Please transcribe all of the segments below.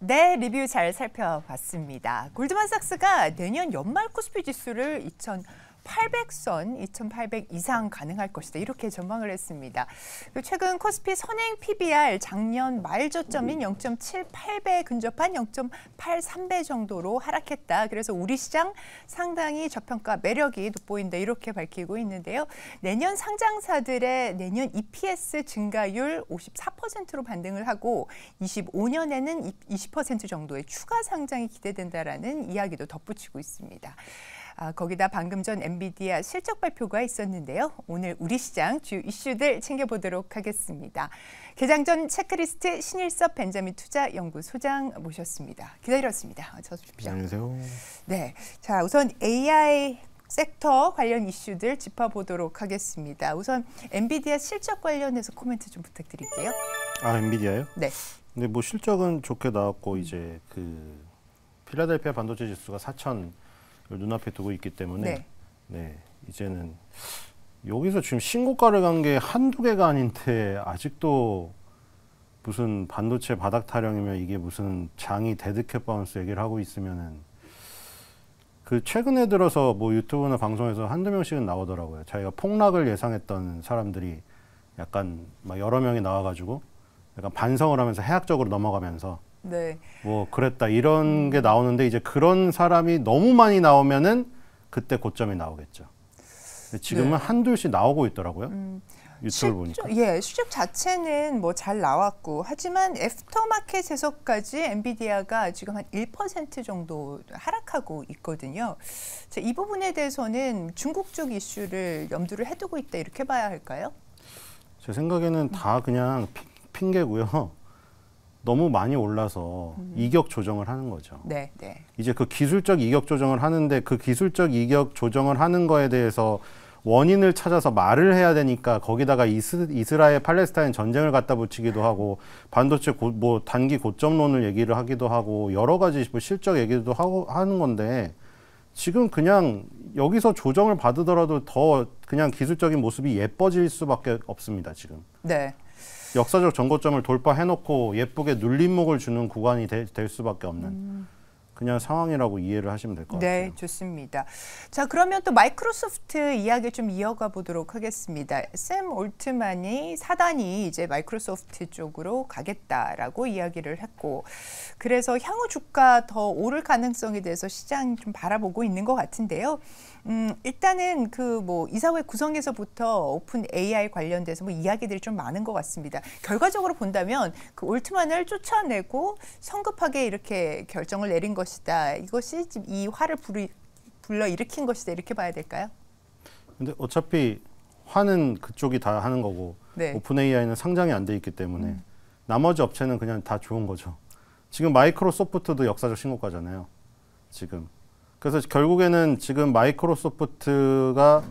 네, 리뷰 잘 살펴봤습니다. 골드만삭스가 내년 연말 코스피 지수를 2000 800선 2,800 이상 가능할 것이다. 이렇게 전망을 했습니다. 최근 코스피 선행 PBR 작년 말 저점인 0.78배 근접한 0.83배 정도로 하락했다. 그래서 우리 시장 상당히 저평가 매력이 돋보인다. 이렇게 밝히고 있는데요. 내년 상장사들의 내년 EPS 증가율 54%로 반등을 하고 25년에는 20% 정도의 추가 상장이 기대된다라는 이야기도 덧붙이고 있습니다. 아, 거기다 방금 전 엔비디아 실적 발표가 있었는데요. 오늘 우리 시장 주 이슈들 챙겨보도록 하겠습니다. 개장 전 체크리스트 신일섭 벤자민 투자 연구소장 모셨습니다. 기다렸습니다. 어서 오십시오. 안녕하세요. 네, 자 우선 AI 섹터 관련 이슈들 짚어보도록 하겠습니다. 우선 엔비디아 실적 관련해서 코멘트 좀 부탁드릴게요. 아 엔비디아요? 네. 근데 뭐 실적은 좋게 나왔고 이제 그 필라델피아 반도체 지수가 4천 눈앞에 두고 있기 때문에 네. 네 이제는 여기서 지금 신고가를 간 게 한두 개가 아닌데 아직도 무슨 반도체 바닥 타령이며 이게 무슨 장이 데드캣 바운스 얘기를 하고 있으면은 그 최근에 들어서 뭐 유튜브나 방송에서 한두 명씩은 나오더라고요. 자기가 폭락을 예상했던 사람들이 약간 막 여러 명이 나와가지고 약간 반성을 하면서 해학적으로 넘어가면서 네. 뭐 그랬다 이런 게 나오는데 이제 그런 사람이 너무 많이 나오면은 그때 고점이 나오겠죠. 지금은 네. 한둘씩 나오고 있더라고요. 음. 유튜브 보니까. 예, 실적 자체는 뭐 잘 나왔고 하지만 애프터마켓에서까지 엔비디아가 지금 한 1% 정도 하락하고 있거든요. 자, 이 부분에 대해서는 중국 쪽 이슈를 염두를 해두고 있다 이렇게 봐야 할까요? 제 생각에는 다 그냥 핑계고요. 너무 많이 올라서 음. 이격 조정을 하는 거죠. 네, 네. 이제 그 기술적 이격 조정을 하는데 그 기술적 이격 조정을 하는 거에 대해서 원인을 찾아서 말을 해야 되니까 거기다가 이스, 이스라엘 팔레스타인 전쟁을 갖다 붙이기도 하고 반도체 고, 뭐 단기 고점론을 얘기를 하기도 하고 여러 가지 뭐 실적 얘기도 하고 하는 건데 지금 그냥 여기서 조정을 받으더라도 더 그냥 기술적인 모습이 예뻐질 수밖에 없습니다 지금. 네. 역사적 정거점을 돌파해놓고 예쁘게 눌림목을 주는 구간이 되, 될 수밖에 없는 음. 그냥 상황이라고 이해를 하시면 될것 네, 같아요. 네, 좋습니다. 자, 그러면 또 마이크로소프트 이야기 좀 이어가 보도록 하겠습니다. 샘 올트만이 사단이 이제 마이크로소프트 쪽으로 가겠다라고 이야기를 했고, 그래서 향후 주가 더 오를 가능성에 대해서 시장 좀 바라보고 있는 것 같은데요. 음, 일단은 그 뭐 이사회 구성에서부터 오픈 AI 관련돼서 뭐 이야기들이 좀 많은 것 같습니다. 결과적으로 본다면 그 올트만을 쫓아내고 성급하게 이렇게 결정을 내린 것이다. 이것이 이 화를 부르, 불러 일으킨 것이다. 이렇게 봐야 될까요? 근데 어차피 화는 그쪽이 다 하는 거고 네. 오픈 AI는 상장이 안 돼 있기 때문에 음. 나머지 업체는 그냥 다 좋은 거죠. 지금 마이크로소프트도 역사적 신고가잖아요. 지금 그래서 결국에는 지금 마이크로소프트가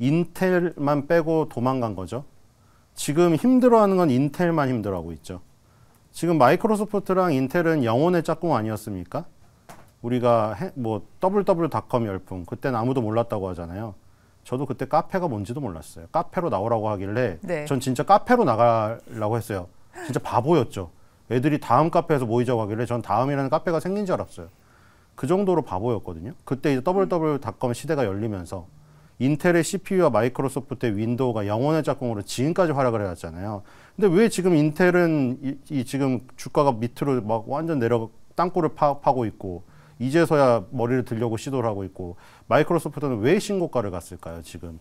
인텔만 빼고 도망간 거죠. 지금 힘들어하는 건 인텔만 힘들어하고 있죠. 지금 마이크로소프트랑 인텔은 영혼의 짝꿍 아니었습니까? 우리가 뭐 www.com 열풍 그때는 아무도 몰랐다고 하잖아요. 저도 그때 카페가 뭔지도 몰랐어요. 카페로 나오라고 하길래 네. 전 진짜 카페로 나가려고 했어요. 진짜 바보였죠. 애들이 다음 카페에서 모이자고 하길래 전 다음이라는 카페가 생긴 줄 알았어요. 그 정도로 바보였거든요. 그때 이제 WW닷컴 시대가 열리면서 인텔의 CPU와 마이크로소프트의 윈도우가 영원의 작공으로 지금까지 활약을 해왔잖아요. 근데 왜 지금 인텔은 이, 이 지금 주가가 밑으로 막 완전 내려 땅굴을 파, 파고 있고 이제서야 머리를 들려고 시도를 하고 있고 마이크로소프트는 왜 신고가를 갔을까요 지금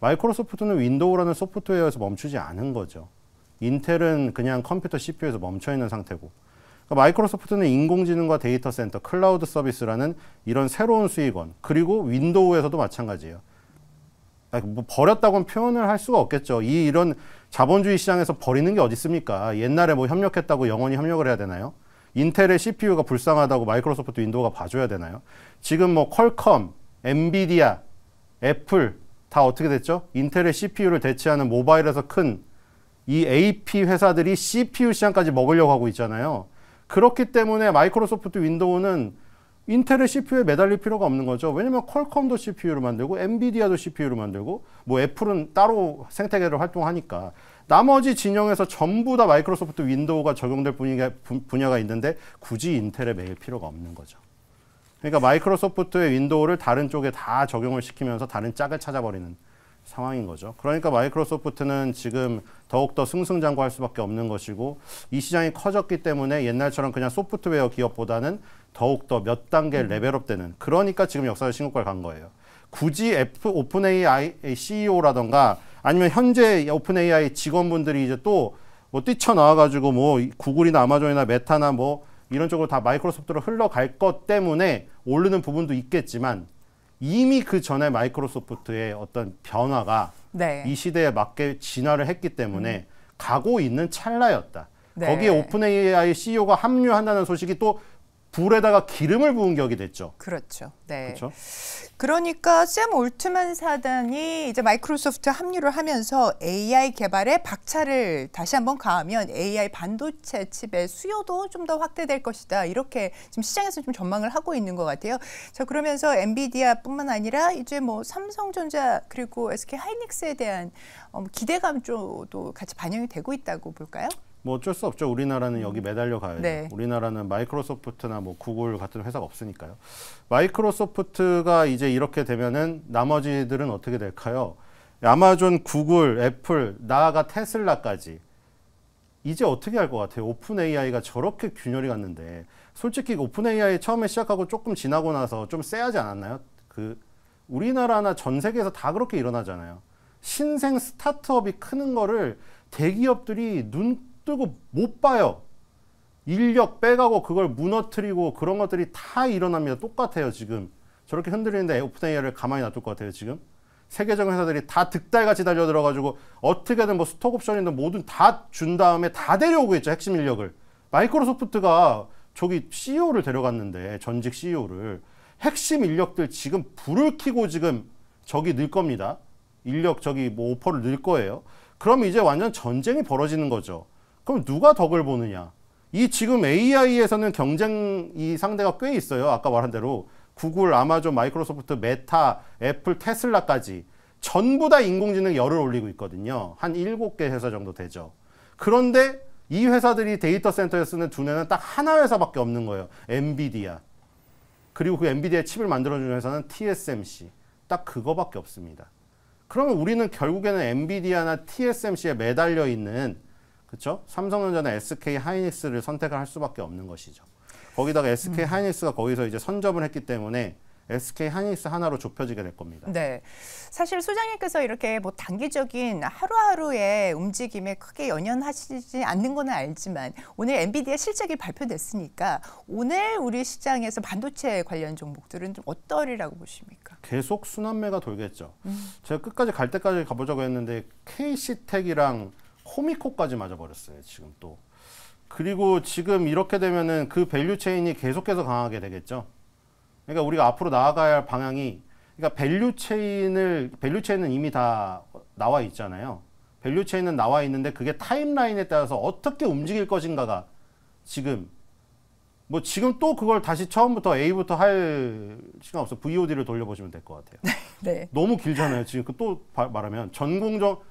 마이크로소프트는 윈도우라는 소프트웨어에서 멈추지 않은 거죠 인텔은 그냥 컴퓨터 CPU에서 멈춰 있는 상태고 그러니까 마이크로소프트는 인공지능과 데이터 센터, 클라우드 서비스라는 이런 새로운 수익원, 그리고 윈도우에서도 마찬가지예요. 아, 뭐 버렸다고는 표현을 할 수가 없겠죠. 이 이런 자본주의 시장에서 버리는 게 어디 있습니까? 옛날에 뭐 협력했다고 영원히 협력을 해야 되나요? 인텔의 CPU가 불쌍하다고 마이크로소프트 윈도우가 봐줘야 되나요? 지금 뭐 퀄컴, 엔비디아, 애플 다 어떻게 됐죠? 인텔의 CPU를 대체하는 모바일에서 큰 이 AP 회사들이 CPU 시장까지 먹으려고 하고 있잖아요. 그렇기 때문에 마이크로소프트 윈도우는 인텔의 CPU에 매달릴 필요가 없는 거죠. 왜냐면 퀄컴도 CPU로 만들고 엔비디아도 CPU로 만들고 뭐 애플은 따로 생태계를 활동하니까 나머지 진영에서 전부 다 마이크로소프트 윈도우가 적용될 분야, 분야가 있는데 굳이 인텔에 매일 필요가 없는 거죠. 그러니까 마이크로소프트의 윈도우를 다른 쪽에 다 적용을 시키면서 다른 짝을 찾아버리는 상황인 거죠. 그러니까 마이크로소프트는 지금 더욱더 승승장구할 수밖에 없는 것이고 이 시장이 커졌기 때문에 옛날처럼 그냥 소프트웨어 기업보다는 더욱더 몇 단계 음. 레벨업되는 그러니까 지금 역사의 신고가를 간 거예요. 굳이 오픈 AI CEO라던가 아니면 현재 오픈 AI 직원분들이 이제 또 뭐 뛰쳐나와가지고 뭐 구글이나 아마존이나 메타나 뭐 이런 쪽으로 다 마이크로소프트로 흘러갈 것 때문에 오르는 부분도 있겠지만 이미 그 전에 마이크로소프트의 어떤 변화가 네. 이 시대에 맞게 진화를 했기 때문에 음. 가고 있는 찰나였다. 네. 거기에 오픈 AI CEO가 합류한다는 소식이 또 불에다가 기름을 부은 격이 됐죠. 그렇죠. 네. 그렇죠? 그러니까 샘 올트만 사단이 이제 마이크로소프트 합류를 하면서 AI 개발에 박차를 다시 한번 가하면 AI 반도체 칩의 수요도 좀 더 확대될 것이다. 이렇게 지금 시장에서 좀 전망을 하고 있는 것 같아요. 자 그러면서 엔비디아뿐만 아니라 이제 뭐 삼성전자 그리고 SK 하이닉스에 대한 어, 뭐 기대감 쪽도 같이 반영이 되고 있다고 볼까요? 뭐 어쩔 수 없죠. 우리나라는 여기 음. 매달려 가야 네. 돼요. 네. 우리나라는 마이크로소프트나 뭐 구글 같은 회사가 없으니까요. 마이크로소프트가 이제 이렇게 되면은 나머지들은 어떻게 될까요? 아마존, 구글, 애플, 나아가 테슬라까지 이제 어떻게 할 것 같아요? 오픈 AI가 저렇게 균열이 갔는데 솔직히 오픈 AI 처음에 시작하고 조금 지나고 나서 좀세하지 않았나요? 그 우리나라나 전 세계에서 다 그렇게 일어나잖아요. 신생 스타트업이 크는 거를 대기업들이 눈 뜨고 못 봐요. 인력 빼가고 그걸 무너뜨리고 그런 것들이 다 일어납니다. 똑같아요, 지금. 저렇게 흔들리는데 오픈 AI를 가만히 놔둘 것 같아요, 지금. 세계적인 회사들이 다 득달같이 달려들어가지고 어떻게든 뭐 스톡옵션이든 뭐든 다 준 다음에 다 데려오고 있죠, 핵심 인력을. 마이크로소프트가 저기 CEO를 데려갔는데, 전직 CEO를. 핵심 인력들 지금 불을 켜고 지금 저기 늘 겁니다. 인력 저기 뭐 오퍼를 늘 거예요. 그럼 이제 완전 전쟁이 벌어지는 거죠. 그럼 누가 덕을 보느냐? 이 지금 AI에서는 경쟁이 상대가 꽤 있어요. 아까 말한 대로 구글, 아마존, 마이크로소프트, 메타, 애플, 테슬라까지 전부 다 인공지능 열을 올리고 있거든요. 한 7개 회사 정도 되죠. 그런데 이 회사들이 데이터 센터에 쓰는 두뇌는 딱 하나 회사밖에 없는 거예요. 엔비디아. 그리고 그엔비디아 칩을 만들어주는 회사는 TSMC. 딱 그거밖에 없습니다. 그러면 우리는 결국에는 엔비디아나 TSMC에 매달려 있는 그렇죠? 삼성전자는 SK 하이닉스를 선택을 할 수밖에 없는 것이죠. 거기다가 SK 음. 하이닉스가 거기서 이제 선점을 했기 때문에 SK 하이닉스 하나로 좁혀지게 될 겁니다. 네. 사실 소장님께서 이렇게 뭐 단기적인 하루하루의 움직임에 크게 연연하시지 않는 거는 알지만 오늘 엔비디아 실적이 발표됐으니까 오늘 우리 시장에서 반도체 관련 종목들은 좀 어떠리라고 보십니까? 계속 순환매가 돌겠죠. 음. 제가 끝까지 갈 때까지 가보자고 했는데 KC텍이랑 호미코까지 맞아버렸어요. 지금 또. 그리고 지금 이렇게 되면은 그 밸류 체인이 계속해서 강하게 되겠죠. 그러니까 우리가 앞으로 나아가야 할 방향이 그러니까 밸류 체인을 밸류 체인은 이미 다 나와 있잖아요. 밸류 체인은 나와 있는데 그게 타임라인에 따라서 어떻게 움직일 것인가가 지금 뭐 지금 또 그걸 다시 처음부터 A부터 할 시간 없어 VOD를 돌려보시면 될 것 같아요. 네. 너무 길잖아요. 지금 그 또 말하면 전공적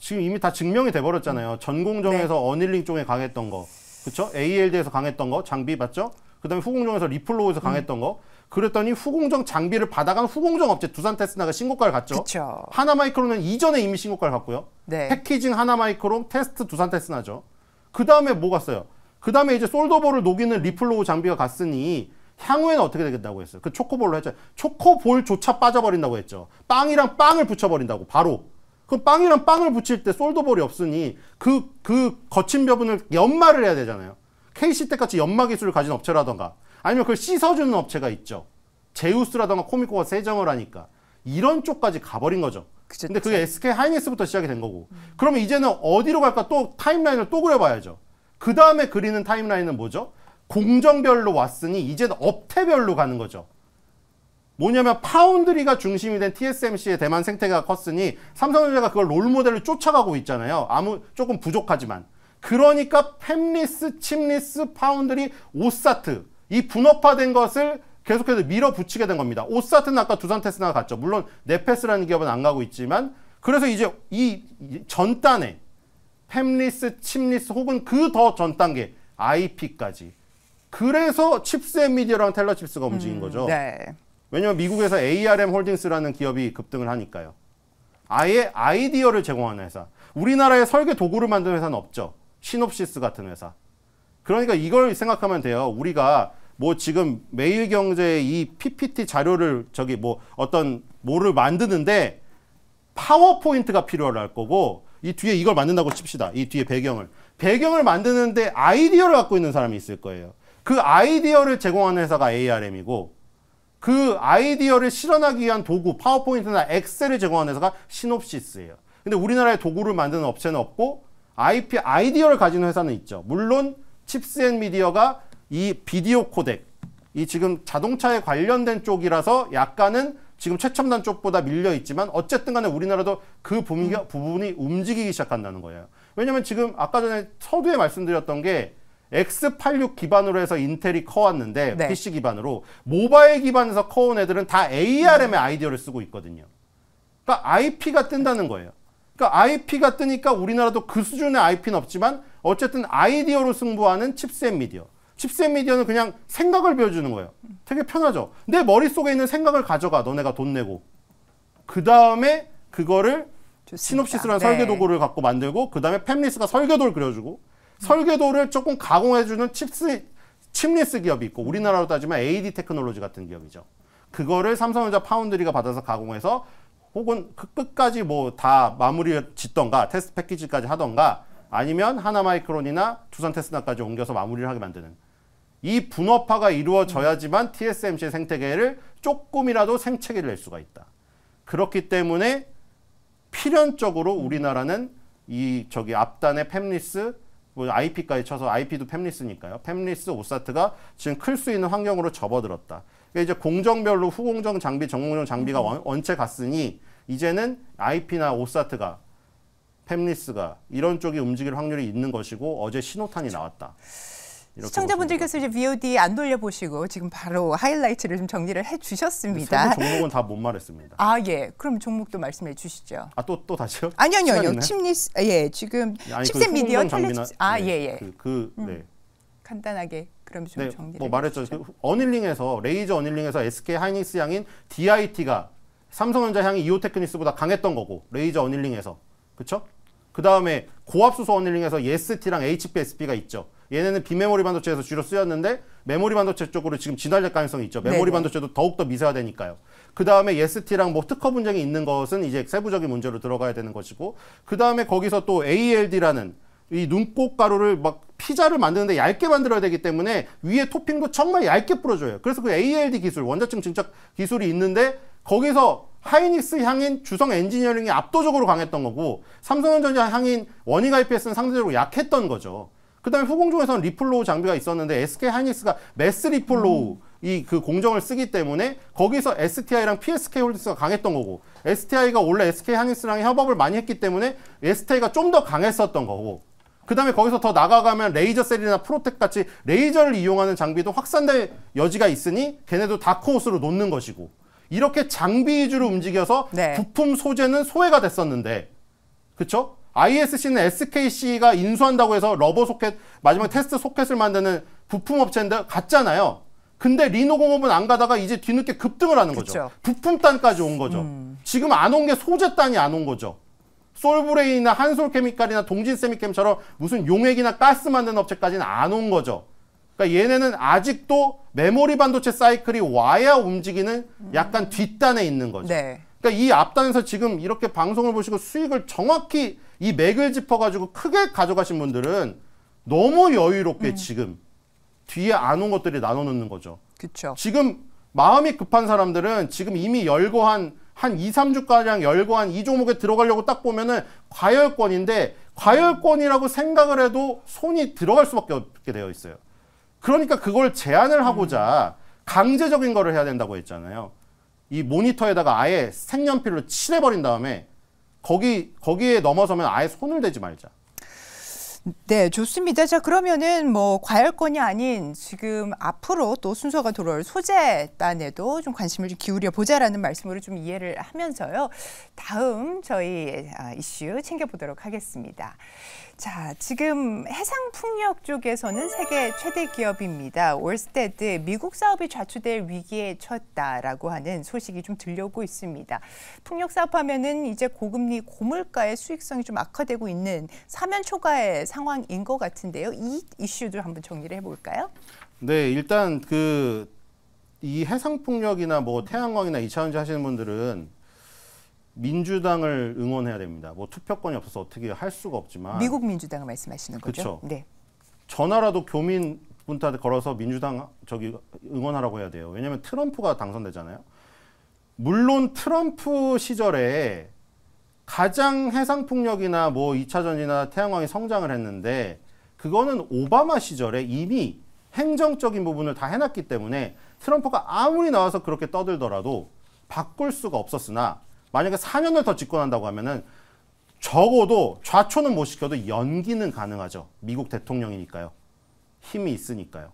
지금 이미 다 증명이 돼버렸잖아요. 음. 전공정에서 네. 어닐링 쪽에 강했던 거, 그렇죠? ALD에서 강했던 거, 장비 봤죠? 그다음에 후공정에서 리플로우에서 음. 강했던 음. 거. 그랬더니 후공정 장비를 받아간 후공정 업체 두산 테스나가 신고가를 갔죠. 그쵸. 하나마이크론은 이전에 이미 신고가를 갔고요. 네. 패키징 하나마이크론, 테스트 두산 테스나죠. 그 다음에 뭐 갔어요? 그 다음에 이제 솔더볼을 녹이는 리플로우 장비가 갔으니 향후에는 어떻게 되겠다고 했어요. 그 초코볼로 했죠. 초코볼조차 빠져버린다고 했죠. 빵이랑 빵을 붙여버린다고 바로. 그럼 빵이랑 빵을 붙일 때 솔더볼이 없으니 그, 그 거친 벼분을 연마를 해야 되잖아요. KC 때같이 연마 기술을 가진 업체라던가 아니면 그걸 씻어주는 업체가 있죠. 제우스라던가 코미코가 세정을 하니까 이런 쪽까지 가버린 거죠. 그치, 근데 그게 SK 하이닉스부터 시작이 된 거고. 음. 그러면 이제는 어디로 갈까 또 타임라인을 또 그려봐야죠. 그 다음에 그리는 타임라인은 뭐죠? 공정별로 왔으니 이제는 업태별로 가는 거죠. 뭐냐면 파운드리가 중심이 된 TSMC의 대만 생태가 컸으니 삼성전자가 그걸 롤모델을 쫓아가고 있잖아요. 아무 조금 부족하지만. 그러니까 팹리스, 칩리스, 파운드리, 오사트 이 분업화된 것을 계속해서 밀어붙이게 된 겁니다. 오사트는 아까 두산테스나가 갔죠. 물론 네페스라는 기업은 안 가고 있지만 그래서 이제 이 전단에 팹리스, 칩리스 혹은 그 더 전 단계 IP까지 그래서 칩스 앤미디어랑 텔러 칩스가 움직인 음, 거죠. 네. 왜냐면 미국에서 ARM 홀딩스라는 기업이 급등을 하니까요. 아예 아이디어를 제공하는 회사. 우리나라에 설계 도구를 만드는 회사는 없죠. 시놉시스 같은 회사. 그러니까 이걸 생각하면 돼요. 우리가 뭐 지금 매일경제의 이 PPT 자료를 저기 뭐 어떤 뭐를 만드는데 파워포인트가 필요할 거고 이 뒤에 이걸 만든다고 칩시다. 이 뒤에 배경을. 배경을 만드는데 아이디어를 갖고 있는 사람이 있을 거예요. 그 아이디어를 제공하는 회사가 ARM이고 그 아이디어를 실현하기 위한 도구, 파워포인트나 엑셀을 제공하는 회사가 시놉시스예요. 근데 우리나라에 도구를 만드는 업체는 없고 IP 아이디어를 가진 회사는 있죠. 물론 칩스앤미디어가 이 비디오 코덱, 이 지금 자동차에 관련된 쪽이라서 약간은 지금 최첨단 쪽보다 밀려 있지만 어쨌든 간에 우리나라도 그 부분이, 음. 움직이기 시작한다는 거예요. 왜냐면 지금 아까 전에 서두에 말씀드렸던 게 X86 기반으로 해서 인텔이 커왔는데 네. PC 기반으로 모바일 기반에서 커온 애들은 다 ARM의 음. 아이디어를 쓰고 있거든요. 그러니까 IP가 뜬다는 거예요. 그러니까 IP가 뜨니까 우리나라도 그 수준의 IP는 없지만 어쨌든 아이디어로 승부하는 칩셋 미디어. 칩셋 미디어는 그냥 생각을 배워주는 거예요. 되게 편하죠. 내 머릿속에 있는 생각을 가져가 너네가 돈 내고. 그 다음에 그거를 좋습니다. 시놉시스라는 네. 설계 도구를 갖고 만들고 그 다음에 팸리스가 설계도를 그려주고 설계도를 조금 가공해주는 칩스, 칩리스 기업이 있고 우리나라로 따지면 AD 테크놀로지 같은 기업이죠. 그거를 삼성전자 파운드리가 받아서 가공해서 혹은 그 끝까지 뭐 다 마무리 짓던가 테스트 패키지까지 하던가 아니면 하나마이크론이나 두산 테스나까지 옮겨서 마무리를 하게 만드는 이 분업화가 이루어져야지만 TSMC의 생태계를 조금이라도 생채기를 낼 수가 있다. 그렇기 때문에 필연적으로 우리나라는 이 저기 앞단의 팹리스 뭐 IP까지 쳐서 IP도 팸리스니까요. 팸리스 오사트가 지금 클 수 있는 환경으로 접어들었다. 그러니까 이제 공정별로 후공정 장비, 정공정 장비가 원, 음. 원체 갔으니 이제는 IP나 오사트가 팸리스가 이런 쪽이 움직일 확률이 있는 것이고 어제 신호탄이 나왔다. 시청자분들께서 이제 VOD 안 돌려보시고 지금 바로 하이라이트를 좀 정리를 해주셨습니다. 종목은 다 못 말했습니다. 아 예, 그럼 종목도 말씀해 주시죠. 아또또 또 다시요? 아니아니 아니요. 침리 예 지금 아니, 그 미디어 텔레 아예 네, 예. 예. 그, 그, 음. 네. 간단하게 그럼 좀 네, 뭐 정리를 뭐 말했죠. 그 어닐링에서 레이저 어닐링에서 SK 하이닉스 향인 DIT가 삼성전자 향이 이오테크니스보다 강했던 거고 레이저 어닐링에서 그렇죠? 그 다음에 고압수소 어닐링에서 EST랑 HPSP가 있죠. 얘네는 비메모리 반도체에서 주로 쓰였는데 메모리 반도체 쪽으로 지금 진화될 가능성이 있죠. 메모리 네네. 반도체도 더욱더 미세화되니까요. 그 다음에 EST랑 뭐 특허 분쟁이 있는 것은 이제 세부적인 문제로 들어가야 되는 것이고 그 다음에 거기서 또 ALD라는 이 눈꽃 가루를 막 피자를 만드는데 얇게 만들어야 되기 때문에 위에 토핑도 정말 얇게 뿌려줘요. 그래서 그 ALD 기술, 원자층 증착 기술이 있는데 거기서 하이닉스 향인 주성 엔지니어링이 압도적으로강했던 거고 삼성전자 향인 원인 IPS는 상대적으로 약했던 거죠. 그다음에 후공중에서는 리플로우 장비가 있었는데 SK 하이닉스가 매스 리플로우 음. 이그 공정을 쓰기 때문에 거기서 STI랑 PSK 홀딩스가 강했던 거고 STI가 원래 SK 하이닉스랑 협업을 많이 했기 때문에 STI가 좀 더 강했었던 거고 그 다음에 거기서 더 나가가면 레이저 셀이나 프로텍 같이 레이저를 이용하는 장비도 확산될 여지가 있으니 걔네도 다크호스로 놓는 것이고 이렇게 장비 위주로 움직여서 네. 부품 소재는 소외가 됐었는데 그쵸? ISC는 SKC가 인수한다고 해서 러버 소켓 마지막 테스트 소켓을 만드는 부품 업체인데 갔잖아요. 근데 리노공업은 안 가다가 이제 뒤늦게 급등을 하는 거죠. 그쵸. 부품 단까지 온 거죠. 음. 지금 안 온 게 소재 단이 안 온 거죠. 솔브레이나 한솔케미칼이나 동진세미캠처럼 무슨 용액이나 가스 만드는 업체까지는 안 온 거죠. 그러니까 얘네는 아직도 메모리 반도체 사이클이 와야 움직이는 약간 뒷단에 있는 거죠. 네. 그러니까 이 앞단에서 지금 이렇게 방송을 보시고 수익을 정확히 이 맥을 짚어가지고 크게 가져가신 분들은 너무 여유롭게 음. 지금 뒤에 안 온 것들이 나눠놓는 거죠. 그렇죠. 지금 마음이 급한 사람들은 지금 이미 열거한 한 2, 3주가량 열거한 이 종목에 들어가려고 딱 보면은 과열권인데 과열권이라고 생각을 해도 손이 들어갈 수밖에 없게 되어 있어요. 그러니까 그걸 제한을 하고자 음. 강제적인 거를 해야 된다고 했잖아요. 이 모니터에다가 아예 색연필로 칠해버린 다음에 거기 거기에 넘어서면 아예 손을 대지 말자. 네, 좋습니다. 자, 그러면은 뭐 과열권이 아닌 지금 앞으로 또 순서가 돌아올 소재단에도 좀 관심을 좀 기울여 보자라는 말씀으로 좀 이해를 하면서요. 다음 저희 아, 이슈 챙겨보도록 하겠습니다. 자, 지금 해상풍력 쪽에서는 세계 최대 기업입니다. 월스테드 미국 사업이 좌초될 위기에 처했다라고 하는 소식이 좀 들려오고 있습니다. 풍력 사업하면은 이제 고금리 고물가의 수익성이 좀 악화되고 있는 사면 초과의 상황인 것 같은데요. 이 이슈도 한번 정리를 해볼까요? 네, 일단 그 이 해상풍력이나 뭐 태양광이나 이차원지 하시는 분들은 민주당을 응원해야 됩니다. 뭐 투표권이 없어서 어떻게 할 수가 없지만 미국 민주당을 말씀하시는 거죠? 그쵸? 네. 전화라도 교민 분한테 걸어서 민주당 저기 응원하라고 해야 돼요. 왜냐하면 트럼프가 당선되잖아요. 물론 트럼프 시절에 가장 해상 폭력이나 뭐 2차전이나 태양광이 성장을 했는데 그거는 오바마 시절에 이미 행정적인 부분을 다 해놨기 때문에 트럼프가 아무리 나와서 그렇게 떠들더라도 바꿀 수가 없었으나 만약에 4년을 더 집권한다고 하면은 적어도 좌초는 못 시켜도 연기는 가능하죠. 미국 대통령이니까요. 힘이 있으니까요.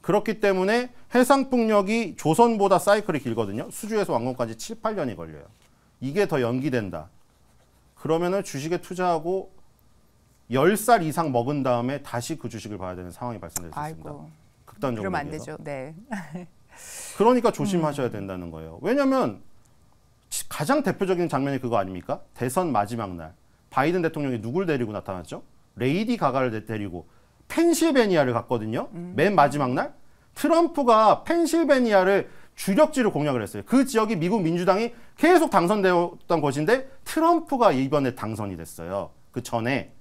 그렇기 때문에 해상풍력이 조선보다 사이클이 길거든요. 수주에서 완공까지 7, 8년이 걸려요. 이게 더 연기된다. 그러면은 주식에 투자하고 10살 이상 먹은 다음에 다시 그 주식을 봐야 되는 상황이 발생될 수 있습니다. 아이고, 극단적으로. 그러면 안 되죠. 네. 그러니까 조심하셔야 음. 된다는 거예요. 왜냐면 가장 대표적인 장면이 그거 아닙니까? 대선 마지막 날 바이든 대통령이 누굴 데리고 나타났죠? 레이디 가가를 데리고 펜실베니아를 갔거든요. 음. 맨 마지막 날 트럼프가 펜실베니아를 주력지로 공략을 했어요. 그 지역이 미국 민주당이 계속 당선되었던 곳인데 트럼프가 이번에 당선이 됐어요. 그 전에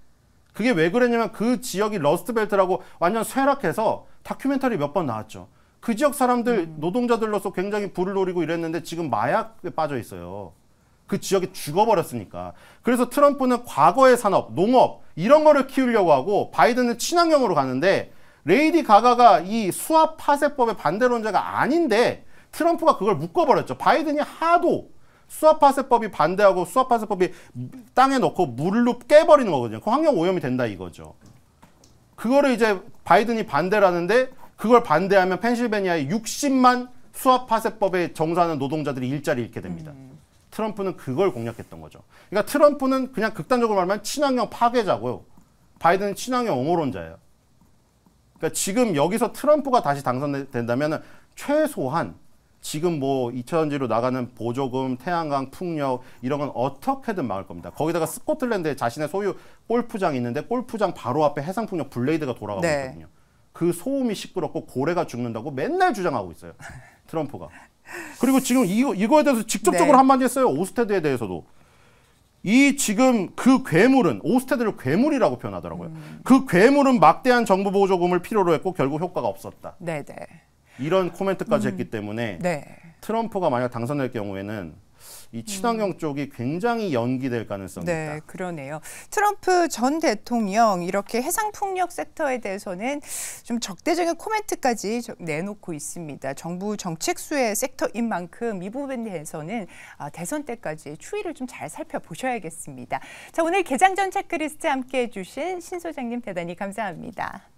그게 왜 그랬냐면 그 지역이 러스트벨트라고 완전 쇠락해서 다큐멘터리 몇 번 나왔죠. 그 지역 사람들 음. 노동자들로서 굉장히 불을 노리고 이랬는데 지금 마약에 빠져 있어요. 그 지역이 죽어버렸으니까. 그래서 트럼프는 과거의 산업, 농업 이런 거를 키우려고 하고 바이든은 친환경으로 가는데 레이디 가가가 이 수압 파쇄법의 반대론자가 아닌데 트럼프가 그걸 묶어버렸죠. 바이든이 하도 수압 파쇄법이 반대하고 수압 파쇄법이 땅에 넣고 물로 깨버리는 거거든요. 그 환경 오염이 된다 이거죠. 그거를 이제 바이든이 반대라는데 그걸 반대하면 펜실베니아의 60만 수압 파쇄법에 정사하는 노동자들이 일자리 잃게 됩니다. 음. 트럼프는 그걸 공략했던 거죠. 그러니까 트럼프는 그냥 극단적으로 말하면 친환경 파괴자고요. 바이든은 친환경 옹호론자예요. 그러니까 지금 여기서 트럼프가 다시 당선된다면 최소한 지금 뭐 2차전지로 나가는 보조금, 태양광, 풍력 이런 건 어떻게든 막을 겁니다. 거기다가 스코틀랜드에 자신의 소유 골프장이 있는데 골프장 바로 앞에 해상풍력 블레이드가 돌아가고 네. 있거든요. 그 소음이 시끄럽고 고래가 죽는다고 맨날 주장하고 있어요. 트럼프가. 그리고 지금 이거, 이거에 대해서 직접적으로 네. 한마디 했어요. 오스테드에 대해서도. 이 지금 그 괴물은 오스테드를 괴물이라고 표현하더라고요. 음. 그 괴물은 막대한 정부 보조금을 필요로 했고 결국 효과가 없었다. 네네. 네. 이런 코멘트까지 음. 했기 때문에 네. 트럼프가 만약 당선될 경우에는 이 친환경 음. 쪽이 굉장히 연기될 가능성이 네, 있다. 네, 그러네요. 트럼프 전 대통령 이렇게 해상 풍력 섹터에 대해서는 좀 적대적인 코멘트까지 내놓고 있습니다. 정부 정책수의 섹터인 만큼 이 부분에 대해서는 아, 대선 때까지 추이를 좀 잘 살펴보셔야겠습니다. 자, 오늘 개장전 체크리스트 함께해 주신 신 소장님 대단히 감사합니다.